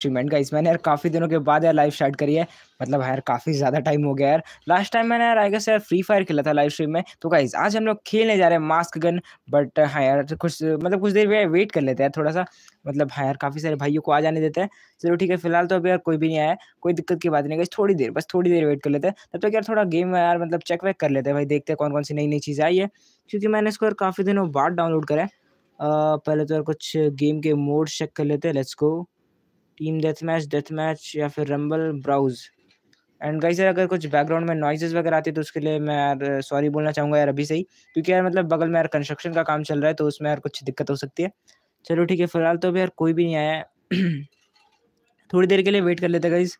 Achievement का मैंने यार काफ़ी दिनों के बाद यार लाइव स्टार्ट करी है मतलब यार काफ़ी ज़्यादा टाइम हो गया यार लास्ट टाइम मैंने यार आई गेस यार फ्री फायर खेला था लाइव स्ट्रीम में तो गाइज आज हम लोग खेलने जा रहे हैं मास्क गन बट हाँ यार कुछ मतलब कुछ देर भी वेट कर लेते हैं थोड़ा सा मतलब हाँ यार काफ़ी सारे भाइयों को आ जाने देते हैं चलो ठीक है फिलहाल तो अभी यार कोई भी नहीं आया कोई दिक्कत की बात नहीं गई थोड़ी देर बस थोड़ी देर वेट कर लेते हैं तब तक यार थोड़ा गेम यार मतलब चेक वेक कर लेते हैं भाई देखते हैं कौन कौन सी नई नई चीज़ें आई है क्योंकि मैंने इसको काफ़ी दिनों बाद डाउनलोड करा है पहले तो यार कुछ गेम के मोड चेक कर लेते हैं लेट्स को team death match death match या फिर रंबल ब्राउज एंड गाइस यार अगर कुछ बैकग्राउंड में नॉइजेज वगैरह आती है तो उसके लिए मैं यार सॉरी बोलना चाहूँगा यार अभी से ही क्योंकि यार मतलब बगल में यार कंस्ट्रक्शन का काम चल रहा है तो उसमें यार कुछ दिक्कत हो सकती है चलो ठीक है फिलहाल तो अभी यार कोई भी नहीं आया है थोड़ी देर के लिए वेट कर लेते गाइज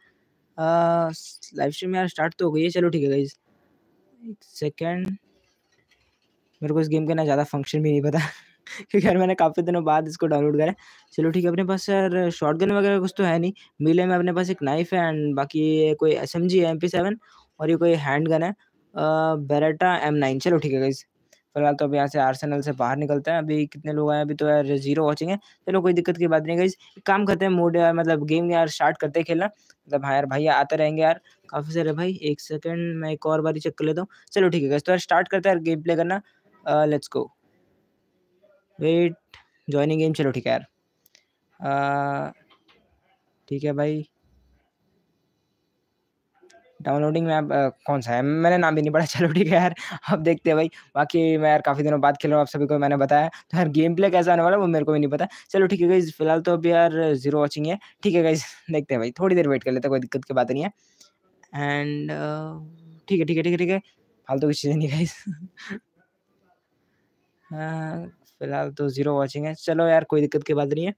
लाइव स्ट्रीम यार स्टार्ट तो हो गई है चलो ठीक है गाइज एक सेकेंड मेरे को इस गेम का ना ज़्यादा फंक्शन भी नहीं पता क्योंकि यार मैंने काफ़ी दिनों बाद इसको डाउनलोड करा चलो ठीक है अपने पास यार गन वगैरह कुछ तो है नहीं मिले में अपने पास एक नाइफ़ है एंड बाकी ये कोई एस एम जी है एम पी सेवन और ये कोई हैंड गन है बेरेटा एम नाइन चलो ठीक है गाइज फिलहाल तो अब यहाँ से आर्सेनल से बाहर निकलते हैं अभी कितने लोग आए अभी तो यार जीरो वॉचिंग है चलो कोई दिक्कत की बात नहीं गई काम करते हैं मोड यार मतलब गेम यार स्टार्ट करते हैं खेलना मतलब हाँ यार भाई आते रहेंगे यार काफ़ी सारे भाई एक सेकेंड मैं एक और बारी चेक कर लेता हूँ चलो ठीक है गई तो यार स्टार्ट करते हैं यार गेम प्ले करना let's go wait joining game चलो ठीक है यार ठीक है भाई डाउनलोडिंग में आप कौन सा है मैंने नाम भी नहीं पढ़ा चलो ठीक है यार अब देखते हैं भाई बाकी मैं यार काफ़ी दिनों बाद खेल रहा हूँ आप सभी को मैंने बताया तो यार गेम प्ले कैसा आने वाला है वो मेरे को भी नहीं पता चलो ठीक है गाइज फिलहाल तो अभी यार जीरो वॉचिंग है ठीक है गाइज देखते हैं भाई थोड़ी देर वेट कर लेते कोई दिक्कत की बात नहीं है एंड ठीक है ठीक है ठीक है ठीक है फालतू की चीज़ें नहीं गाइज फिलहाल तो ज़ीरो वॉचिंग है चलो यार कोई दिक्कत की बात नहीं है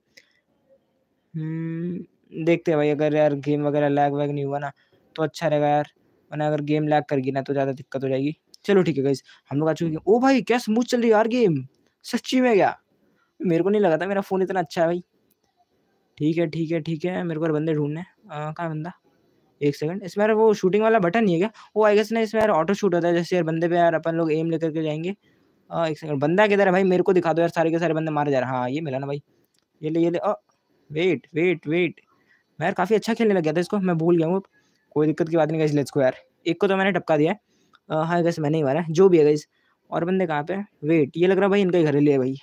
हम्म, देखते हैं भाई अगर यार गेम वगैरह लैग वैग नहीं हुआ ना तो अच्छा रहेगा यार वरना अगर गेम लैग कर गई ना तो ज़्यादा दिक्कत हो जाएगी चलो ठीक है गाइज हम लोग आ चुके हैं ओ भाई क्या स्मूथ चल रही है यार गेम सच्ची में क्या मेरे को नहीं लगा था मेरा फ़ोन इतना अच्छा है भाई ठीक है ठीक है ठीक है मेरे को बंदे ढूंढने कहाँ बंदा एक सेकंड इसमें यार वो शूटिंग वाला बटन नहीं है क्या वो आई गेस ना इसमें यार ऑटो शूट होता है जैसे यार बंदे पे यार अपन लोग एम लेकर के जाएंगे एक सेकंड बंदा किधर है भाई मेरे को दिखा दो यार सारे के सारे बंदे मारे जा रहे हैं हाँ ये मिला ना भाई ये ले ये ले ओ वेट वेट वेट मैं यार काफ़ी अच्छा खेलने लग गया था इसको मैं भूल गया हूँ कोई दिक्कत की बात नहीं गई लेट्स को यार एक को तो मैंने टपका दिया है हाँ गैस मैंने ही मारा जो भी है गैस और बंदे कहाँ पे वेट ये लग रहा है भाई इनका ही घर लिए भाई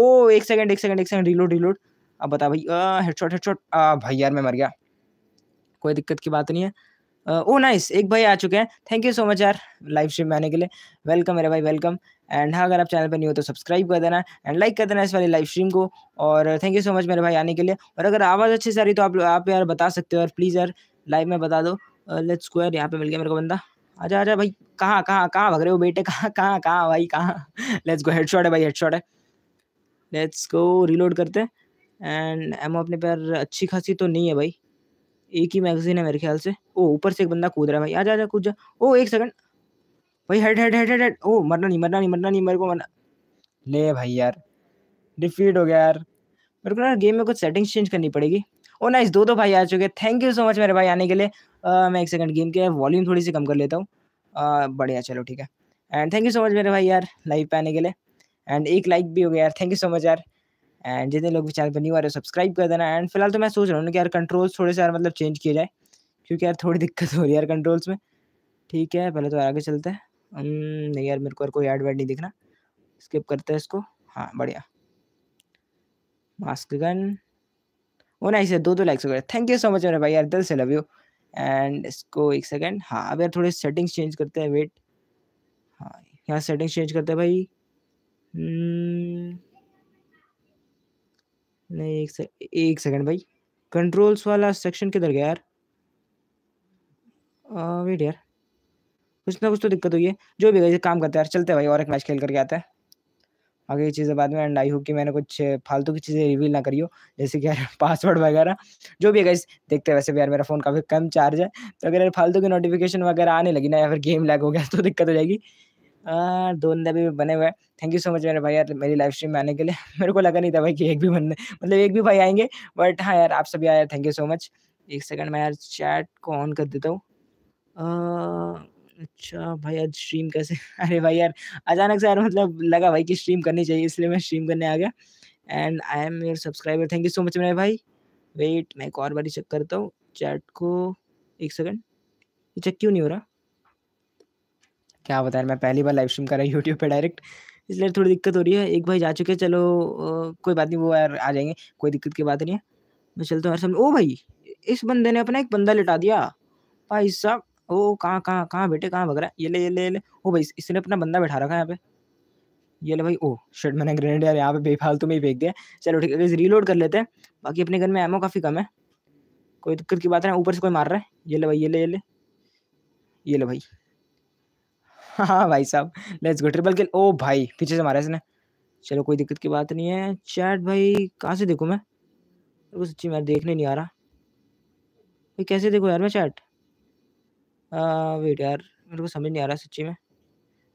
ओ एक सेकंड एक सेकंड एक सेकंड रिलोड रिलोड अब बता भाई हेडशॉट हेडशॉट भाई यार मैं मर गया कोई दिक्कत की बात नहीं है ओ नाइस एक भाई आ चुके हैं थैंक यू सो मच यार लाइव स्ट्रीम में आने के लिए वेलकम मेरे भाई वेलकम एंड हाँ अगर आप चैनल पर नहीं हो तो सब्सक्राइब कर देना एंड लाइक कर देना इस वाली लाइव स्ट्रीम को और थैंक यू सो मच मेरे भाई आने के लिए और अगर आवाज़ अच्छी से आ रही तो आप आप यार बता सकते हो यार प्लीज़ यार लाइव में बता दो लेट्स स्क्वायर यहाँ पे मिल गया मेरे को बंदा आजा आजा भाई कहाँ कहाँ कहाँ भग रहे हो बेटे कहाँ कहाँ कहाँ भाई कहाँ लेट्स गो हेडशॉट है भाई शॉट है लेट्स गो रिलोड करते हैं एंड एमओ अपने पैर अच्छी खासी तो नहीं है भाई एक ही मैगजीन है मेरे ख्याल से ओ ऊपर से एक बंदा कूद रहा है भाई आ जा जा कूद जा ओ एक सेकंड भाई head head head head head ओ मरना नहीं मरना नहीं मरना नहीं मेरे को मरना ले भाई यार डिफीट हो गया यार मेरे को ना गेम में कुछ सेटिंग्स चेंज करनी पड़ेगी ओ नाइस दो दो भाई आ चुके हैं थैंक यू सो मच मेरे भाई आने के लिए मैं एक सेकंड गेम के वॉल्यूम थोड़ी सी कम कर लेता हूँ बढ़िया चलो ठीक है and thank you so much मेरे भाई यार लाइव पे आने के लिए एंड एक लाइक भी हो गया यार थैंक यू सो मच यार एंड जितने लोग भी चैनल पर नहीं आ रहे हो सब्सक्राइब कर देना एंड फिलहाल तो मैं सोच रहा हूँ कि यार कंट्रोल्स थोड़े से यार मतलब चेंज किए जाए क्योंकि यार थोड़ी दिक्कत हो रही है यार कंट्रोल्स में ठीक है पहले तो आगे चलते हैं नहीं यार मेरे को यार कोई ऐड वैड नहीं दिखना स्किप करते हैं इसको हाँ बढ़िया मास्क गन वो ना इसे दो दो लाइक्स हो गए थैंक यू सो मच मेरे भाई यार दिल से लव यू एंड इसको एक सेकेंड हाँ अब यार थोड़ी सेटिंग्स चेंज करते हैं वेट हाँ यहाँ सेटिंग्स चेंज करते हैं भाई नहीं एक से, एक सेकंड भाई कंट्रोल्स वाला सेक्शन किधर गया यार वेट यार कुछ ना कुछ तो दिक्कत हुई है जो भी गई काम करते हैं यार चलते हैं भाई और एक मैच खेल करके आता है आगे ये चीज़ें बाद में एंड आई होप कि मैंने कुछ फालतू की चीज़ें रिवील ना करी हो जैसे कि यार पासवर्ड वगैरह जो भी है गाइस देखते हैं वैसे भी यार मेरा फ़ोन काफ़ी कम चार्ज है तो अगर यार फालतू की नोटिफिकेशन वगैरह आने लगी ना या फिर गेम लैग हो गया तो दिक्कत हो जाएगी दोन हाँ, अभी बने हुए हैं थैंक यू सो मच मेरे भाई यार मेरी लाइव स्ट्रीम में आने के लिए मेरे को लगा नहीं था भाई कि एक भी बंदे मतलब एक भी भाई आएंगे बट हाँ यार आप सभी आए थैंक यू सो मच एक सेकंड मैं यार चैट को ऑन कर देता हूँ अच्छा भाई यार स्ट्रीम कैसे अरे भाई यार अचानक से यार मतलब लगा भाई कि स्ट्रीम करनी चाहिए इसलिए मैं स्ट्रीम करने आ गया and I am your subscriber thank you so much मेरे भाई वेट मैं एक और बारी चेक करता हूँ चैट को एक सेकंड चेक क्यों नहीं हो रहा क्या बताया मैं पहली बार लाइव स्ट्रीम कर रहा हूँ यूट्यूब पर डायरेक्ट इसलिए थोड़ी दिक्कत हो रही है एक भाई जा चुके हैं चलो कोई बात नहीं वो यार आ जाएंगे कोई दिक्कत की बात नहीं है मैं चलता हूँ यार सामने ओ भाई इस बंदे ने अपना एक बंदा लिटा दिया भाई साहब ओ कहाँ कहाँ कहाँ बेटे कहाँ भग रहा है ये ले ये ले ये ले ओ भाई इसने अपना बंदा बैठा रखा है यहाँ पे ये ले भाई ओ शर्ट मैंने ग्रेनेड यार यहाँ पे बेफालतू में ही फेंक दिया चलो ठीक है रीलोड कर लेते हैं बाकी अपने घर में एमओ काफ़ी कम है कोई दिक्कत की बात नहीं ऊपर से कोई मार रहा है ये ले भाई ये ले ये ले ये ले भाई हाँ भाई साहब लेट्स गो ट्रिपल किल ओ भाई पीछे से मारा इसने चलो कोई दिक्कत की बात नहीं है चैट भाई कहाँ से देखूँ मैं वो सच्ची मैं देखने नहीं आ रहा भाई कैसे देखो यार मैं चैट वेट यार मेरे को समझ नहीं आ रहा सच्ची में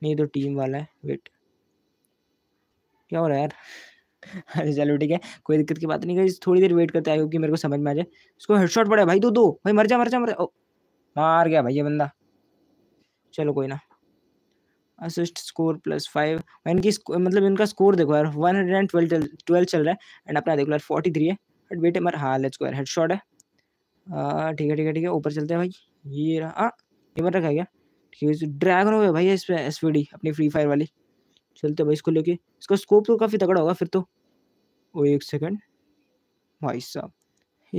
नहीं तो टीम वाला है वेट क्या हो रहा है यार अरे चलो ठीक है कोई दिक्कत की बात नहीं गई थोड़ी देर वेट करते आए क्योंकि मेरे को समझ में आ जाए उसको हेडशॉट पड़ा भाई दो दो भाई मर जा मर जा मर जा मार गया भाई ये बंदा चलो कोई ना असिस्ट स्कोर प्लस फाइव इनकी मतलब इनका स्कोर देखो यार one hundred and twelve twelve चल रहा है एंड अपना देखो यार फोर्टी थ्री है बट बेटे मर हाँ लेट्स गो हेड शॉट है ठीक है ठीक है ठीक है ऊपर चलते हैं भाई ये रहा हाँ ये मर रखा गया ठीक है ड्रैगन हो गया भाई इस पर एस डी अपनी फ्री फायर वाली चलते भाई इसको लेके इसका स्कोप तो काफ़ी तगड़ा होगा फिर तो वो एक सेकेंड भाई साहब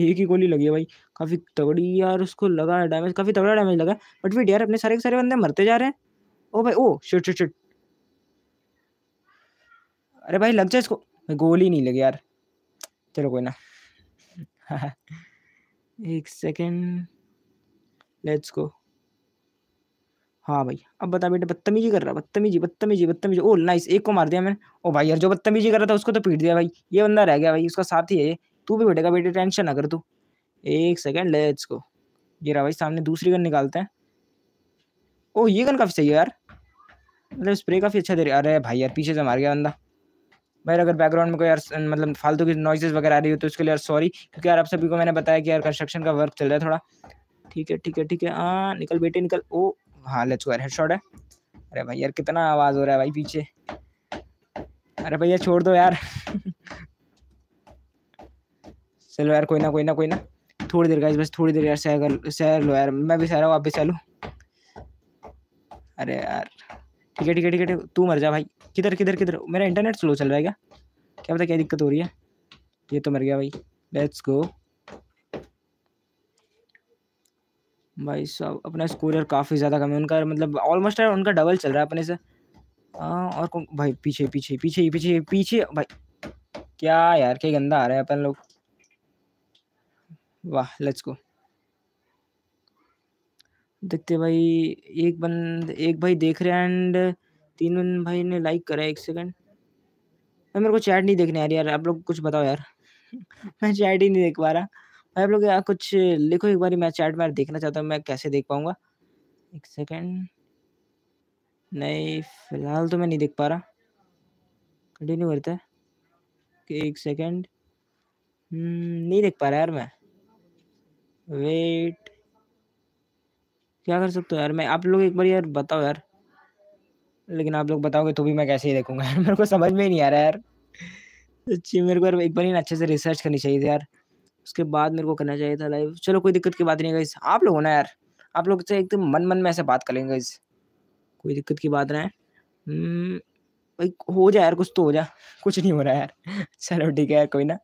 एक ही गोली लगी है भाई काफ़ी तगड़ी यार उसको लगा डैमेज काफ़ी तगड़ा डैमेज लगा बट वीट यार अपने सारे के सारे बंदे मरते जा रहे हैं ओ भाई ओ शिट शिट शिट अरे भाई लग जाए इसको गोल ही नहीं लगे यार चलो कोई ना एक सेकेंड लेट्स गो हाँ भाई अब बता बेटा बदतमीजी कर रहा बदतमीजी बदतमीजी बदतमीजी ओ नाइस एक को मार दिया मैंने ओ भाई यार जो बदतमीजी कर रहा था उसको तो पीट दिया भाई ये बंदा रह गया भाई उसका साथ ही है तू भी बैठेगा बेटे टेंशन ना कर तू एक सेकेंड लेट्स गो ये रहा भाई सामने दूसरी गन निकालते हैं ओ ये गन काफ़ी सही है यार मतलब स्प्रे काफ़ी अच्छा दे रही है अरे भाई यार पीछे से मार गया बंदा भाई अगर बैकग्राउंड में कोई यार मतलब फालतू की नॉइजेज वगैरह आ रही हो तो उसके लिए यार सॉरी क्योंकि यार आप सभी को मैंने बताया कि यार कंस्ट्रक्शन का वर्क चल रहा है थोड़ा ठीक है ठीक है ठीक है हाँ निकल बेटे निकल ओ हाँ लेट्स गो हेड शॉट है अरे भाई यार कितना आवाज़ हो रहा है भाई पीछे अरे भैया छोड़ दो यार चलो यार कोई ना कोई ना कोई ना थोड़ी देर का बस थोड़ी देर यार सह कर सह लो यार मैं भी सह रहा हूँ आप भी सह लो अरे यार ठीक है ठीक है ठीक है तू मर जा भाई किधर किधर किधर मेरा इंटरनेट स्लो चल रहा है क्या क्या पता क्या दिक्कत हो रही है ये तो मर गया भाई लेट्स गो भाई साहब अपना स्कोर काफ़ी ज़्यादा कम है उनका मतलब ऑलमोस्ट है उनका डबल चल रहा है अपने से हाँ और कौन भाई पीछे पीछे पीछे पीछे पीछे भाई क्या यार क्या गंदा आ रहा है अपन लोग वाह लेट्स गो देखते भाई एक बंद एक भाई देख रहे हैं एंड तीन भाई ने लाइक करा है एक सेकेंड भाई मेरे को चैट नहीं देखने आ रही यार आप लोग कुछ बताओ यार मैं चैट ही नहीं देख पा रहा भाई आप लोग यार कुछ लिखो एक बार मैं चैट में देखना चाहता हूँ मैं कैसे देख पाऊँगा एक सेकेंड नहीं फिलहाल तो मैं नहीं देख पा रहा कंटिन्यू करता है एक सेकेंड हम्म, नहीं देख पा रहा यार मैं वेट क्या कर सकते हो यार मैं आप लोग एक बार यार बताओ यार लेकिन आप लोग बताओगे तो भी मैं कैसे ही देखूंगा यार मेरे को समझ में ही नहीं आ रहा यार अच्छी मेरे को यार एक बार ही अच्छे से रिसर्च करनी चाहिए थी यार उसके बाद मेरे को करना चाहिए था लाइव चलो कोई दिक्कत की बात नहीं गई आप लोग हो ना यार आप लोग से एकदम मन मन में ऐसे बात कर लेंगे कोई दिक्कत की बात ना है हम्म, भाई हो जाए यार कुछ तो हो जाए कुछ नहीं हो रहा यार चलो ठीक है यार कोई ना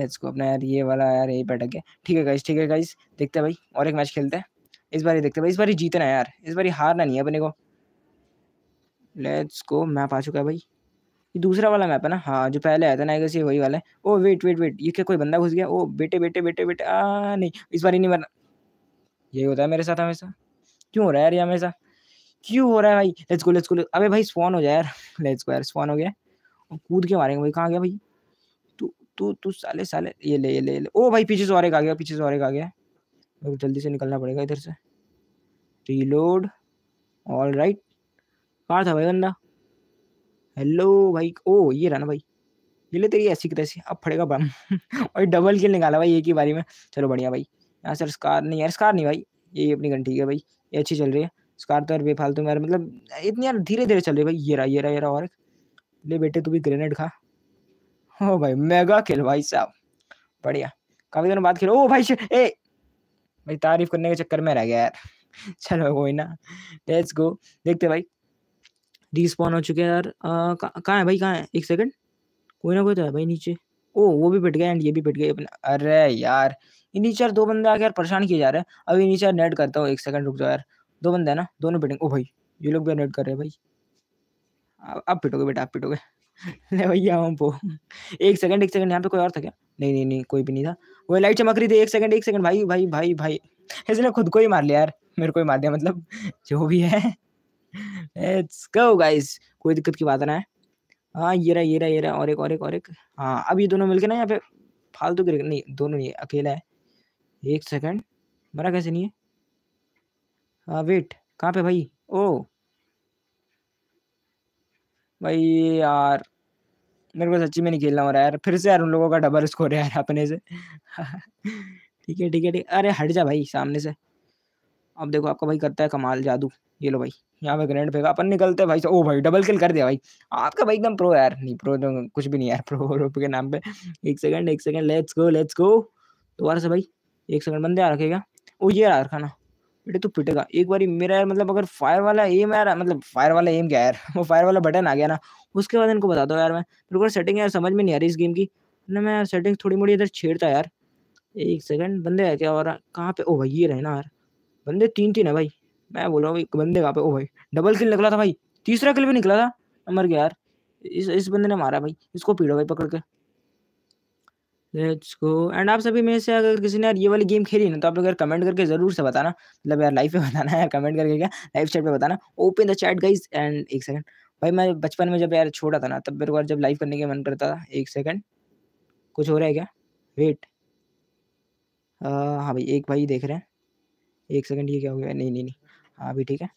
लेट्स गो अपना यार ये वाला यार यही बैठक है ठीक है गाइस ठीक है गाइस देखते हैं भाई और एक मैच खेलते हैं इस बार ही देखते भाई इस बार ही जीतना है यार इस बार ही हारना नहीं है अपने को लेट्स गो मैप आ चुका है भाई ये दूसरा वाला मैप है ना हाँ जो पहले आया था ना आई वही वाला है ओ वेट वेट वेट ये क्या कोई बंदा घुस गया ओ बेटे बेटे बेटे बेटे आ नहीं इस बार ही नहीं मरना यही होता है मेरे साथ हमेशा क्यों हो रहा है यार हमेशा क्यों हो रहा है भाई लेट्स गो लेट्स गो अबे भाई स्पॉन हो जाए यार लेट्स गो यार स्पॉन हो गया और कूद के मारेंगे भाई कहाँ गया भाई तू तू तू साले साले ये ले ये ले ये ले ओ भाई पीछे से और एक आ गया पीछे से और एक आ गया को जल्दी से निकलना पड़ेगा इधर से रीलोड ऑल राइट कहाँ था भाई बंदा हेलो भाई ओ ये रहा ना भाई ये ले तेरी ऐसी की अब फड़ेगा बम और डबल किल निकाला भाई एक ही बारी में चलो बढ़िया भाई यहाँ सर स्कार नहीं यार स्कार नहीं भाई ये अपनी गन ठीक है भाई ये अच्छी चल रही है स्कार तो यार बेफालतू में यार मतलब इतनी यार धीरे धीरे चल रही है भाई ये रहा ये रहा ये रहा और ले बेटे तू भी ग्रेनेड खा ओ भाई मेगा खेल भाई साहब बढ़िया काफ़ी दिनों बाद खेलो ओ भाई ए भाई तारीफ करने के चक्कर में रह गया यार चलो कोई ना लेट्स गो देखते भाई रिस्पॉन हो चुके हैं यार कहाँ है भाई कहाँ है एक सेकंड कोई ना कोई तो है भाई नीचे ओ वो भी पिट गए एंड ये भी पिट गए अपना अरे यार ये नीचे यार दो बंदे आके यार परेशान किए जा रहे हैं अभी नीचे नेट करता हूँ एक सेकंड रुक जाओ यार दो बंदे हैं ना दोनों पिटेंगे ओ भाई ये लोग भी नेट कर रहे हैं भाई अब पिटोगे बेटा आप पिटोगे ले भैया हम पो एक सेकंड एक सेकंड यहाँ पे कोई और था क्या नहीं नहीं नहीं कोई भी नहीं था वो लाइट चमक रही थी एक सेकंड एक सेकंड भाई भाई भाई भाई इसने खुद को ही मार लिया यार मेरे को ही मार दिया मतलब जो भी है लेट्स गो गाइस कोई दिक्कत की बात ना है हाँ ये रहा ये रहा ये रहा और एक और एक और एक हाँ अब ये दोनों मिलके ना यहाँ पे फालतू गिर नहीं दोनों नहीं अकेला है एक सेकंड मरा कैसे नहीं है हाँ वेट कहाँ पे भाई ओ भाई यार मेरे को सच्ची में नहीं खेलना हो रहा है यार फिर से यार उन लोगों का डबल स्कोर है यार अपने से ठीक है ठीक है ठीक अरे हट जा भाई सामने से अब देखो आपका भाई करता है कमाल जादू ये लो भाई यहाँ पे ग्रैंड फेंका अपन निकलते हैं भाई ओ भाई डबल किल कर दिया भाई आपका भाई एकदम प्रो यार नहीं प्रो तो कुछ भी नहीं यार प्रो प्रो के नाम पे एक सेकंड एक second let's go let's go दोबारा से भाई एक सेकंड बंदे आ रखेगा ओ ये आ रखा ना बेटे तू तो पिटेगा एक बार मेरा यार मतलब अगर फायर वाला एम यार मतलब फायर वाला एम क्या यार वो फायर वाला बटन आ गया ना उसके बाद इनको बता दो यार मैं मेरे को सेटिंग यार समझ में नहीं आ रही इस गेम की ना मतलब मैं यार सेटिंग थोड़ी मोड़ी इधर छेड़ता यार एक सेकंड बंदे है क्या और कहाँ पे ओ भाई ये रहे ना यार बंदे तीन तीन है भाई मैं बोल रहा हूँ बंदे कहाँ पे ओ भाई डबल किल निकला था भाई तीसरा किल भी निकला था मर गया यार इस इस बंदे ने मारा भाई इसको पीड़ो भाई पकड़ के लेट्स गो एंड आप सभी में से अगर किसी ने यार ये वाली गेम खेली ना तो आप लोग यार कमेंट करके ज़रूर से बताना मतलब यार लाइव पे बताना यार कमेंट करके क्या लाइव चैट पे बताना open the chat guys and एक सेकंड भाई मैं बचपन में जब यार छोटा था ना तब मेरे को जब लाइव करने का मन करता था एक सेकंड कुछ हो रहा है क्या वेट हाँ भाई एक भाई देख रहे हैं एक सेकंड ये क्या हो गया नहीं नहीं नहीं हाँ भाई ठीक है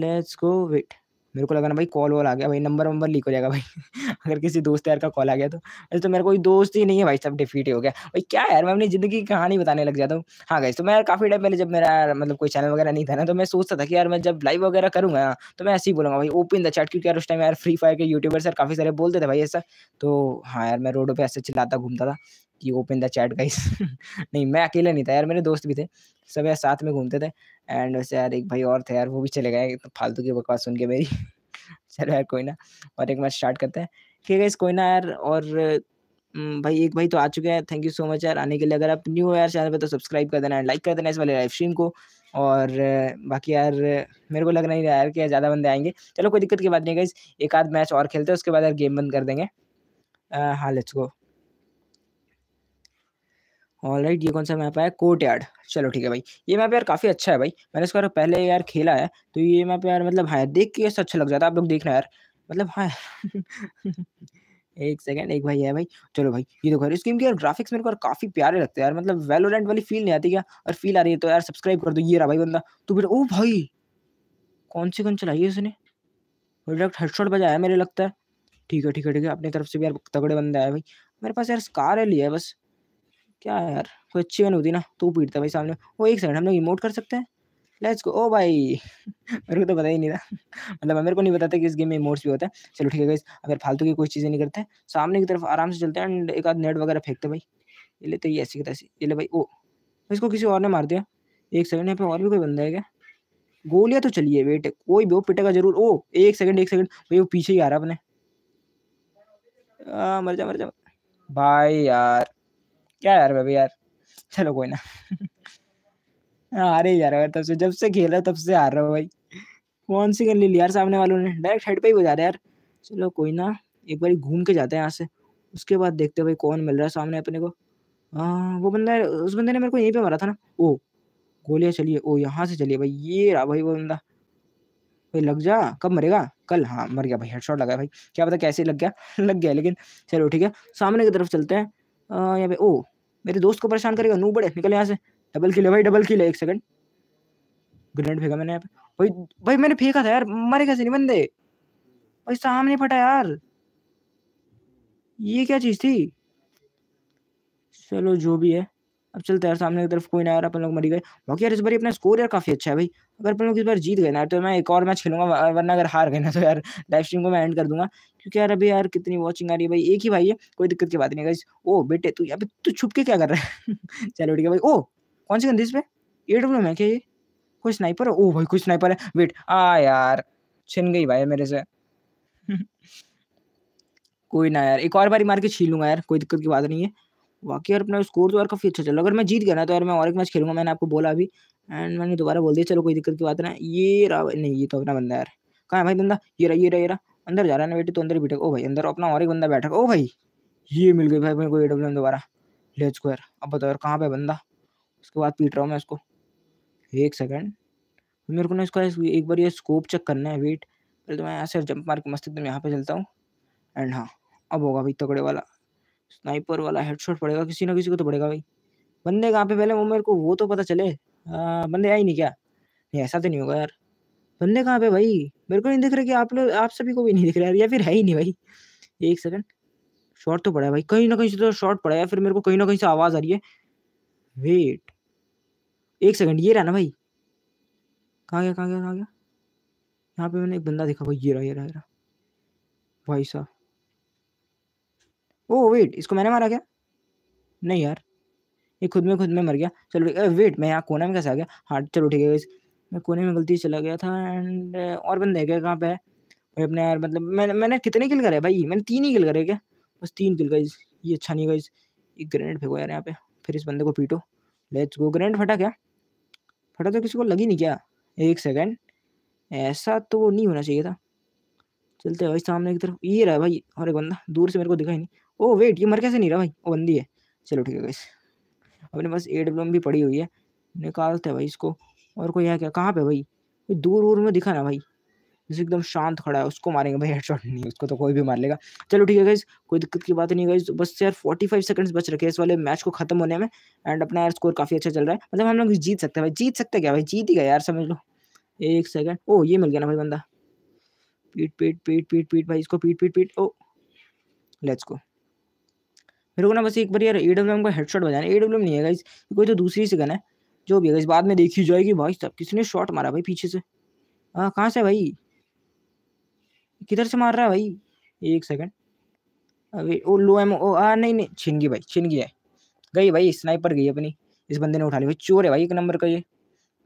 लेट्स गो वेट मेरे को लगा ना भाई कॉल वॉल आ गया भाई नंबर वंबर लीक हो जाएगा भाई अगर किसी दोस्त यार का कॉल आ गया तो ऐसे तो मेरा कोई दोस्त ही नहीं है भाई सब डिफीट हो गया भाई क्या यार मैं अपनी ज़िंदगी की कहानी बताने लग जाता हूँ हाँ गई तो मैं यार काफ़ी टाइम पहले जब मेरा मतलब कोई चैनल वगैरह नहीं था ना तो मैं सोचता था कि यार मैं जब लाइव वगैरह करूँगा ना तो मैं ऐसे ही बोलूँगा भाई ओपन द चैट क्योंकि यार उस टाइम यार फ्री फायर के यूट्यूबर सर काफ़ी सारे बोलते थे भाई ऐसा तो हाँ यार मैं रोडों पर ऐसे चिल्लाता घूमता था you open the chat guys नहीं मैं अकेला नहीं था यार मेरे दोस्त भी थे सब यार साथ में घूमते थे एंड वैसे यार एक भाई और थे यार वो भी चले गए तो फालतू की बकवास सुन के मेरी चलो यार कोई ना और एक बार स्टार्ट करते हैं ठीक है कोई ना यार और हम्म, भाई एक भाई तो आ चुके हैं थैंक यू सो मच यार आने के लिए अगर आप न्यू हो यार चैनल पे तो सब्सक्राइब कर देना लाइक कर देना इस वाले लाइव स्ट्रीम को और बाकी यार मेरे को लग नहीं रहा यार कि ज़्यादा बंदे आएंगे चलो कोई दिक्कत की बात नहीं गई एक आध मैच और खेलते हैं उसके बाद यार गेम बंद कर देंगे हाँ लेट्स गो ऑल राइट ये कौन सा मैप आया कोर्ट यार्ड चलो ठीक है भाई ये मैप यार काफ़ी अच्छा है भाई मैंने इसको तो पहले यार खेला है तो ये मैप यार मतलब हाँ देख के ऐसा अच्छा लग जाता है आप लोग देखना यार मतलब हाँ एक सेकंड एक भाई है भाई चलो भाई ये देखो यार इसकी यार ग्राफिक्स मेरे को यार काफ़ी प्यारे लगते हैं यार मतलब वेलोरेंट वाली फील नहीं आती क्या और फील आ रही है तो यार सब्सक्राइब कर दो ये रहा भाई बंदा तो बेटा ओ भाई कौन सी कौन चलाई है उसने डायरेक्ट हेडशॉट बजाया मेरे लगता है ठीक है ठीक है ठीक है अपनी तरफ से भी यार तगड़े बंदा है भाई मेरे पास यार स्कार है लिया है बस क्या यार कोई अच्छी बन होती ना तो पीटता भाई सामने वो एक सेकंड हम लोग इमोट कर सकते हैं लेट्स गो ओ भाई मेरे को तो पता ही नहीं था मतलब मेरे को नहीं पता था कि इस गेम में इमोट्स भी होता है चलो ठीक है अगर फालतू की कोई चीज़ें नहीं करते सामने की तरफ आराम से चलते हैं एंड एक आध नेट वगैरह फेंकते भाई ये ले तो ये ऐसी तैसी ये ले भाई ओ इसको किसी और ने मार दिया एक सेकंड यहाँ पे और भी कोई बंदा है क्या गोलियाँ तो चलिए वेट कोई भी हो पिटेगा जरूर ओ एक सेकंड एक सेकंड भाई वो पीछे ही आ रहा अपने मर जा मर जा भाई यार क्या यार भाभी यार चलो कोई ना हाँ, आ ही जा तब से जब से खेल रहा तब से आ रहा भाई कौन सी कर ली यार सामने वालों ने डायरेक्ट हेड पे ही बजा रहा यार चलो कोई ना एक बार घूम के जाते हैं यहाँ से उसके बाद देखते भाई कौन मिल रहा है सामने अपने को आ, हाँ, वो बंदा उस बंदे ने मेरे को यहीं पे मारा था ना ओ गोलियाँ चलिए ओ यहाँ से चलिए भाई ये रहा भाई वो बंदा भाई लग जा कब मरेगा कल हाँ मर गया भाई हेडशॉट लगा भाई क्या पता कैसे लग गया लग गया लेकिन चलो ठीक है सामने की तरफ चलते हैं यहाँ पे ओ मेरे दोस्त को परेशान करेगा नू बड़े निकल यहाँ से डबल किल भाई डबल किल एक सेकंड ग्रेनेड फेंका मैंने यहाँ पे भाई भाई मैंने फेंका था यार मरे कैसे नहीं बंदे भाई सामने फटा यार ये क्या चीज थी चलो जो भी है अब चलते यार सामने की तरफ कोई ना यार अपन लोग मरी गए बाकी यार इस बार अपना स्कोर यार काफ़ी अच्छा है भाई अगर अपन लोग इस बार जीत गए ना तो मैं एक और मैच खेलूंगा वरना अगर हार गए ना तो यार लाइव स्ट्रीम को मैं एंड कर दूंगा क्योंकि यार अभी यार कितनी वॉचिंग आ रही है भाई एक ही भाई है कोई दिक्कत की बात नहीं गाइस ओ बेटे तू यार तू छुप के क्या कर रहा है चलो ठीक है भाई ओ कौन सी गंदी इस पे ए डब्ल्यू में क्या ये कोई स्नाइपर है ओ भाई कोई स्नाइपर है वेट आ यार छिन गई भाई मेरे से कोई ना यार एक और बारी मार के छीन लूंगा यार कोई दिक्कत की बात नहीं है बाकी यार अपना स्कोर तो यार काफ़ी अच्छा रहा अगर मैं जीत गया ना तो यार मैं और एक मैच खेलूंगा मैंने आपको बोला अभी एंड मैंने दोबारा बोल दिया चलो कोई दिक्कत की बात ना ये रहा नहीं ये तो अपना बंदा यार कहाँ है भाई बंदा ये रहा ये रहा ये रहा अंदर जा रहा ना बेटे तो अंदर ही ओ भाई अंदर अपना और एक बंदा बैठा ओ भाई ये मिल गई भाई मेरे को ए डब्ल्यू एम दोबारा लेट्स को यार अब बताओ यार कहाँ पे बंदा उसके बाद पीट रहा हूँ मैं इसको एक सेकेंड मेरे को ना इसका एक बार ये स्कोप चेक करना है वेट पहले तो मैं यहाँ से जंप मार के मस्त एकदम यहाँ पे चलता हूँ एंड हाँ अब होगा भाई तगड़े वाला स्नाइपर वाला हेडशॉट पड़ेगा किसी ना किसी को तो पड़ेगा भाई बंदे कहाँ पे पहले वो मेरे को वो तो पता चले आ, बंदे आए नहीं क्या नहीं ऐसा तो नहीं होगा यार बंदे कहाँ पे भाई मेरे को नहीं दिख रहा कि आप लोग आप सभी को भी नहीं दिख रहा यार या फिर है ही नहीं भाई एक सेकंड शॉर्ट तो पड़ा है भाई कहीं ना कहीं से तो शॉर्ट पड़ा है फिर मेरे को कहीं ना कहीं से आवाज़ आ रही है वेट एक सेकंड ये रहा ना भाई कहाँ गया कहाँ गया कहाँ गया यहाँ पे मैंने एक बंदा देखा भाई ये रहा ये रहा ये रहा भाई साहब ओ वेट इसको मैंने मारा क्या नहीं यार ये खुद में खुद में मर गया चलो वेट मैं यहाँ कोने में कैसे आ गया हाँ चलो ठीक है मैं कोने में गलती चला गया था एंड और बंदे गए कहाँ पे है भाई अपने यार मतलब मैंने मैंने कितने किल करे भाई मैंने तीन ही किल करे क्या बस तीन किल गई ये अच्छा नहीं गई एक ग्रेनेड फेंको यार यहाँ पे फिर इस बंदे को पीटो लेट्स गो ग्रेनेड फटा क्या फटा तो किसी को लगी नहीं क्या एक सेकेंड ऐसा तो नहीं होना चाहिए था चलते भाई सामने की तरफ ये रहा भाई और एक बंदा दूर से मेरे को दिखाई नहीं ओ वेट ये मर कैसे नहीं रहा भाई वो बंदी है चलो ठीक है गैस अपने पास ए डब्ल्यू भी पड़ी हुई है निकालते हैं भाई इसको और कोई है क्या कहाँ पे भाई कोई दूर दूर में दिखा ना भाई जैसे एकदम शांत खड़ा है उसको मारेंगे भाई हेडशॉट नहीं उसको तो कोई भी मार लेगा चलो ठीक है गाइज कोई दिक्कत की बात नहीं गाइज तो बस यार फोर्टी फाइव सेकंड्स बच रखे हैं इस वाले मैच को खत्म होने में एंड अपना यार स्कोर काफ़ी अच्छा चल रहा है मतलब हम लोग जीत सकते हैं भाई जीत सकते क्या भाई जीत ही गया यार समझ लो एक सेकेंड ओ ये मिल गया ना भाई बंदा पीट पीट पीट पीट पीट भाई इसको पीट पीट पीट ओ लेट्स गो मेरे को ना बस एक बार यार ए डब्ल्यू एम का हेड शॉट बजाना ए डब्ल्यू एम नहीं है गाइस कोई तो दूसरी से गन है जो भी है इस बाद में देखी जाएगी भाई साहब किसने शॉट मारा भाई पीछे से हाँ कहाँ से भाई किधर से मार रहा है भाई एक सेकंड अभी ओ लो एम ओ आ नहीं नहीं छिनगी भाई छिनगी है गई भाई स्नाइपर गई अपनी इस बंदे ने उठा ली भाई चोर है भाई एक नंबर का ये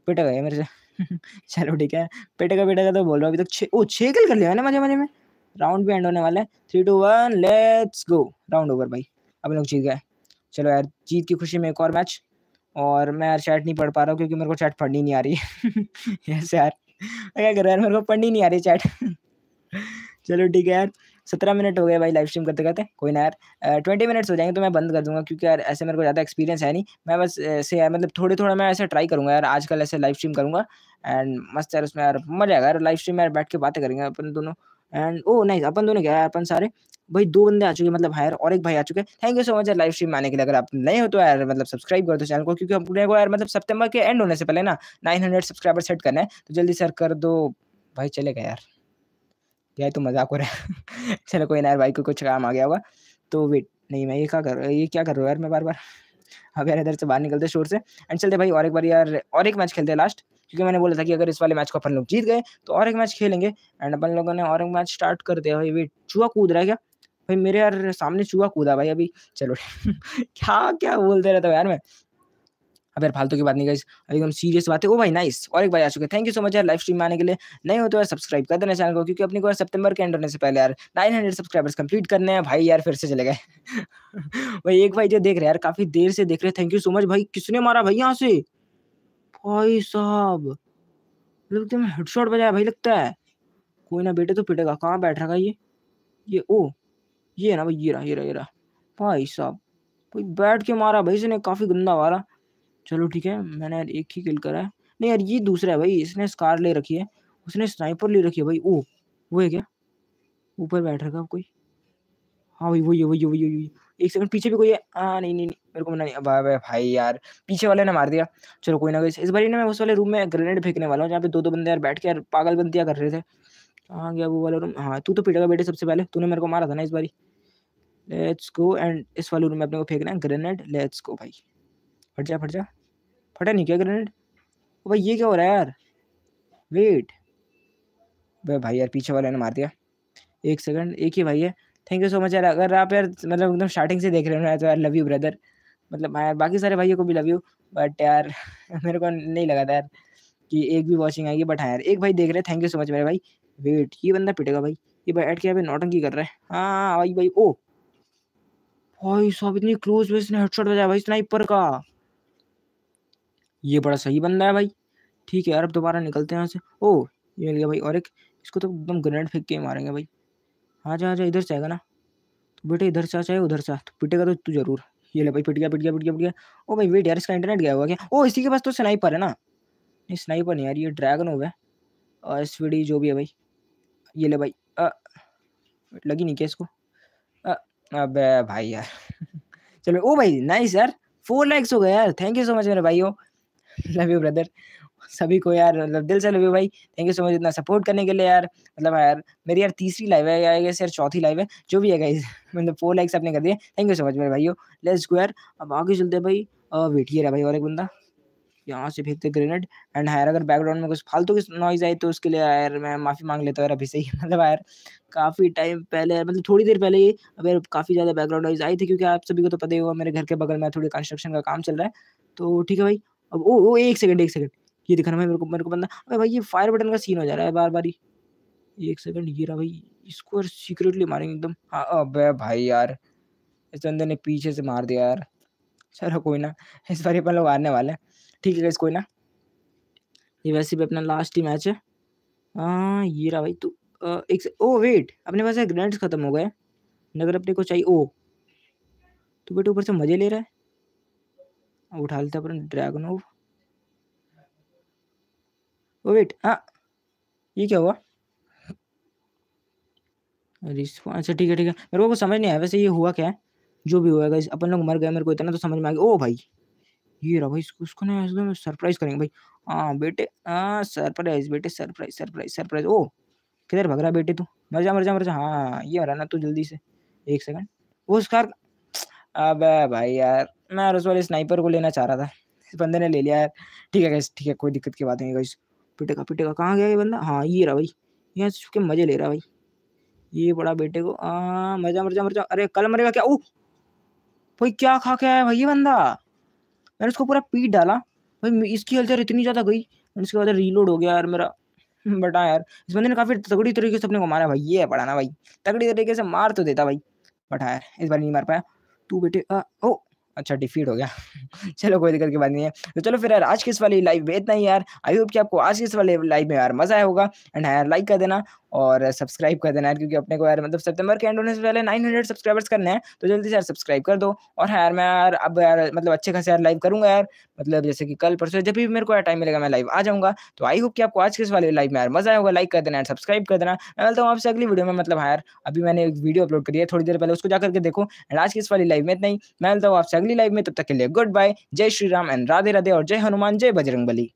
पिट गया मेरे से चलो ठीक है पिटेगा पिटेगा तो बोल रहा हूँ अभी तक छे ओ छः किल कर लिया मैंने मजे मजे में राउंड भी एंड होने वाला है three two one let's go round over भाई अब लोग जीत गए चलो यार जीत की खुशी में एक और मैच और मैं यार चैट नहीं पढ़ पा रहा हूँ क्योंकि मेरे को चैट पढ़नी नहीं आ रही यस यार क्या कर रहा यार मेरे को पढ़नी नहीं आ रही चैट चलो ठीक है यार सत्रह मिनट हो गए भाई लाइव स्ट्रीम करते करते कोई ना यार ट्वेंटी मिनट्स हो जाएंगे तो मैं बंद कर दूंगा क्योंकि यार ऐसे मेरे को ज़्यादा एक्सपीरियंस है नहीं मैं बस ऐसे यार मतलब थोड़े थोड़ा मैं ऐसे ट्राई करूँगा यार आजकल ऐसे लाइव स्ट्रीम करूँगा एंड मस्त यार उसमें यार मजा आएगा यार लाइव स्ट्रीम में यार बैठ के बातें करेंगे अपन दोनों एंड ओ नाइस अपन दोनों है अपन सारे भाई दो बंदे आ चुके हैं मतलब हायर और एक भाई आ चुके हैं थैंक यू सो मच यार लाइव स्ट्रीम आने के लिए अगर आप नए हो तो यार मतलब सब्सक्राइब कर दो चैनल को क्योंकि अपने को यार मतलब सितंबर के एंड होने से पहले ना 900 सब्सक्राइबर सेट करना है तो जल्दी सर कर दो भाई चले गए यार यार तो मजाक हो रहा है चलो कोई ना यार भाई को कुछ काम आ गया होगा तो वेट नहीं मैं ये क्या कर ये क्या कर रहा हूँ यार मैं बार बार अब यार इधर से बाहर निकलते शोर से एंड चलते भाई और एक बार यार और एक मैच खेलते हैं लास्ट क्योंकि मैंने बोला था कि अगर इस वाले मैच को अपन लोग जीत गए तो और एक मैच खेलेंगे एंड अपन लोगों ने और एक मैच स्टार्ट कर दिया भाई वेट चूहा कूद रहा है क्या भाई मेरे यार सामने चूहा कूदा भाई अभी चलो क्या क्या बोलते रहता हूँ यार मैं अब यार फालतू की बात नहीं गई एकदम सीरियस बात है ओ भाई नाइस और एक बार आ चुके थैंक यू सो मच यार लाइव स्ट्रीम आने के लिए नहीं हो तो यार सब्सक्राइब कर देना चैनल को क्योंकि अपने को यार सितंबर के एंड होने से पहले यार नाइन हंड्रेड सब्सक्राइबर्स कंप्लीट करने हैं भाई यार फिर से चले गए भाई एक भाई जो देख रहे हैं यार काफी देर से देख रहे हैं थैंक यू सो मच भाई किसने मारा भाई यहाँ से भाई साहब मतलब एकदम हेडशॉट बजाया भाई लगता है कोई ना बेटे तो पिटेगा कहाँ बैठ रहा ये ये ओ ये ना भाई ये रहा ये रहा ये रहा भाई साहब भाई बैठ के मारा भाई इसने काफ़ी गंदा मारा चलो ठीक है मैंने यार एक ही किल करा है नहीं यार ये दूसरा है भाई इसने स्कार ले रखी है उसने स्नाइपर ले रखी है भाई ओ वो है क्या ऊपर बैठ रखा कोई हाँ भाई वही वही वही वही एक सेकंड पीछे भी कोई है हाँ नहीं नहीं नहीं मेरे को मना नहीं भाई भाई भाई यार पीछे वाले ने मार दिया चलो कोई ना कोई इस बार ना मैं उस वाले रूम में ग्रेनेड फेंकने वाला हूँ जहाँ पे दो दो बंदे यार बैठ के यार पागल बंदियाँ कर रहे थे हाँ गया वो वाला रूम हाँ तू तो पीटेगा बेटे सबसे पहले तूने मेरे को मारा था ना इस बारी लेट्स गो एंड इस वाले रूम में अपने को फेंकना है ग्रेनेड लेट्स गो भाई फट जा फट जा फटा नहीं क्या ग्रेनेड ओ भाई ये क्या हो रहा है यार वेट भाई यार पीछे वाले ने मार दिया एक सेकंड एक ही भाई है थैंक यू सो मच यार अगर आप यार मतलब एकदम स्टार्टिंग से देख रहे हो ना तो यार लव यू ब्रदर मतलब यार बाकी सारे भाइयों को भी लव यू बट यार मेरे को नहीं लगा था यार कि एक भी वॉचिंग आएगी बट हाँ यार एक भाई देख रहे हैं थैंक यू सो मच मेरे भाई वेट ये बंदा पिटेगा भाई ये भाई एड किया भाई कर रहा है हाँ, हाँ भाई भाई ओ भाई सब इतनी क्लोज में इसने हेडशॉट बजाया भाई स्नाइपर का ये बड़ा सही बंदा है भाई ठीक है यार अब दोबारा निकलते हैं यहाँ से ओ ये मिल गया भाई और एक इसको तो एकदम ग्रेनेड फेंक के मारेंगे भाई आ जा आ जा इधर से आएगा ना तो बेटे इधर से आ चाहे उधर से तो पिटेगा तो तू जरूर ये ले भाई पिट गया पिट गया पिट गया पिट गया ओ भाई वेट यार इसका इंटरनेट गया हुआ क्या ओ इसी के पास तो स्नाइपर है ना नहीं स्नाइपर नहीं यार ये ड्रैगन हो गया और एस जो भी है भाई ये ले भाई आ, लगी नहीं क्या इसको अब भाई यार चलो ओ भाई नाइस यार फोर लैक्स हो गया यार थैंक यू सो मच मेरे भाई हो लव यू ब्रदर सभी को यार मतलब दिल से लव भाई थैंक यू सो मच इतना सपोर्ट करने के लिए यार मतलब यार मेरी यार तीसरी लाइव है आई यार चौथी लाइव है जो भी है गाइज मतलब फोर लाइक्स आपने कर दिए थैंक यू सो मच मेरे भाई लेट्स गो यार अब आगे चलते भाई वेट ये रहा भाई और एक बंदा यहाँ से फेंकते ग्रेनेड एंड हायर अगर बैकग्राउंड में कुछ फालतू की नॉइज आई तो उसके लिए यार मैं माफ़ी मांग लेता हूँ यार अभी से ही मतलब यार काफ़ी टाइम पहले मतलब थोड़ी देर पहले ही अब यार काफ़ी ज़्यादा बैकग्राउंड नॉइज आई थी क्योंकि आप सभी को तो पता ही होगा मेरे घर के बगल में थोड़ी कंस्ट्रक्शन का काम चल रहा है तो ठीक है भाई अब ओ ओ एक सेकेंड एक सेकेंड ये दिख रहा है मेरे को मेरे को बंदा अरे भाई ये फायर बटन का सीन हो जा रहा है बार बार ही एक सेकंड ये रहा भाई इसको यार सीक्रेटली मारेंगे एकदम हाँ अबे भाई यार इस बंदे ने पीछे से मार दिया यार चलो कोई ना इस बार अपन लोग हारने वाले हैं ठीक है इस कोई ना ये वैसे भी अपना लास्ट ही मैच है हाँ ये रहा भाई तो एक से ओ वेट अपने पास ग्रेनेड्स ख़त्म हो गए नगर अपने को चाहिए ओ तो बेटे ऊपर से मज़े ले रहा है उठा लेते अपन ड्रैगन ऑफ वेट oh, हाँ ah. ये क्या हुआ रिस्पॉन्स अच्छा ठीक है ठीक है मेरे को कुछ समझ नहीं आया वैसे ये हुआ क्या है जो भी हुआ है अपन लोग मर गए मेरे को इतना तो समझ में आ गया ओ भाई ये रहा भाई इसको उसको ना एकदम सरप्राइज करेंगे भाई हाँ बेटे हाँ सरप्राइज बेटे सरप्राइज सरप्राइज सरप्राइज ओ किधर भग रहा बेटे तू मर जा मर जा मर जा हाँ ये मरा ना तू जल्दी से एक सेकंड वो उसका अब भाई यार मैं उस वाले स्नाइपर को लेना चाह रहा था इस बंदे ने ले लिया यार ठीक है गैस ठीक है कोई दिक्कत की बात नहीं गई पिटेगा पिटेगा कहाँ गया ये बंदा हाँ ये रहा भाई यहाँ से छुप के मज़े ले रहा भाई ये बड़ा बेटे को आ, मजा मर जा मर जा अरे कल मरेगा क्या ओ भाई क्या खा के आया भाई ये बंदा मैंने उसको पूरा पीट डाला भाई इसकी हलचल इतनी ज़्यादा गई उसके बाद रीलोड हो गया यार मेरा बटा हाँ यार इस बंदे ने काफ़ी तगड़ी तरीके से अपने को मारा भाई ये है पड़ा ना भाई तगड़ी तरीके से मार तो देता भाई बटा हाँ यार इस बार नहीं मार पाया तू बेटे आ, ओ अच्छा डिफीट हो गया चलो कोई दिक्कत की बात नहीं है तो चलो फिर यार आज के इस वाली लाइव में इतना ही यार आई होप कि आपको आज किस इस वाली लाइव में यार मजा आया होगा एंड हाँ यार लाइक कर देना और सब्सक्राइब कर देना यार क्योंकि अपने को यार मतलब सितंबर के एंड होने से पहले नाइन हंड्रेड सब्सक्राइबर्स करने हैं तो जल्दी से यार सब्सक्राइब कर दो और हाँ यार मैं यार अब यार मतलब अच्छे खासे यार लाइव करूँगा यार मतलब जैसे कि कल परसों जब भी मेरे को यार टाइम मिलेगा मैं लाइव आ जाऊँगा तो आई होप कि आपको आज के इस वाले लाइव में यार मजा आएगा लाइक कर देना यार सब्सक्राइब कर देना मैं मिलता हूँ आपसे अगली वीडियो में मतलब हाँ यार अभी मैंने एक वीडियो अपलोड करी है थोड़ी देर पहले उसको जाकर के देखो एंड आज की इस वाली लाइव में इतना ही मैं मिलता हूँ आपसे अगली लाइव में तब तक के लिए गुड बाय जय श्री राम एंड राधे राधे और जय हनुमान जय बजरंग बली